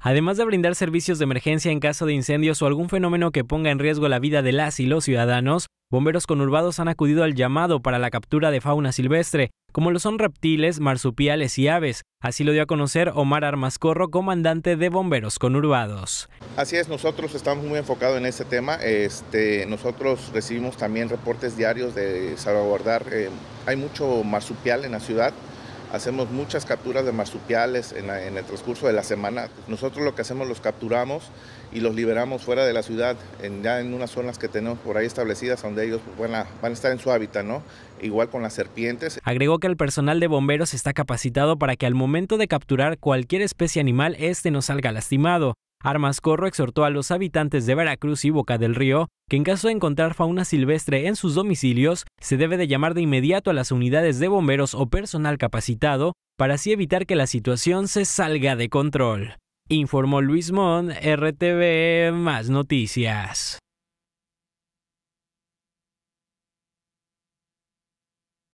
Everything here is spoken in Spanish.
además de brindar servicios de emergencia en caso de incendios o algún fenómeno que ponga en riesgo la vida de las y los ciudadanos, bomberos conurbados han acudido al llamado para la captura de fauna silvestre, como lo son reptiles, marsupiales y aves. Así lo dio a conocer Omar Armascorro, comandante de Bomberos Conurbados. Así es, nosotros estamos muy enfocados en este tema. Este, nosotros recibimos también reportes diarios de salvaguardar. Eh, hay mucho marsupial en la ciudad hacemos muchas capturas de marsupiales en, el transcurso de la semana. Nosotros lo que hacemos los capturamos y los liberamos fuera de la ciudad, ya en unas zonas que tenemos por ahí establecidas donde ellos van a, van a estar en su hábitat, ¿no? Igual con las serpientes. Agregó que el personal de bomberos está capacitado para que al momento de capturar cualquier especie animal, este no salga lastimado. Armas Corro exhortó a los habitantes de Veracruz y Boca del Río que en caso de encontrar fauna silvestre en sus domicilios, se debe de llamar de inmediato a las unidades de bomberos o personal capacitado para así evitar que la situación se salga de control. Informó Luis Mon, RTV Más Noticias.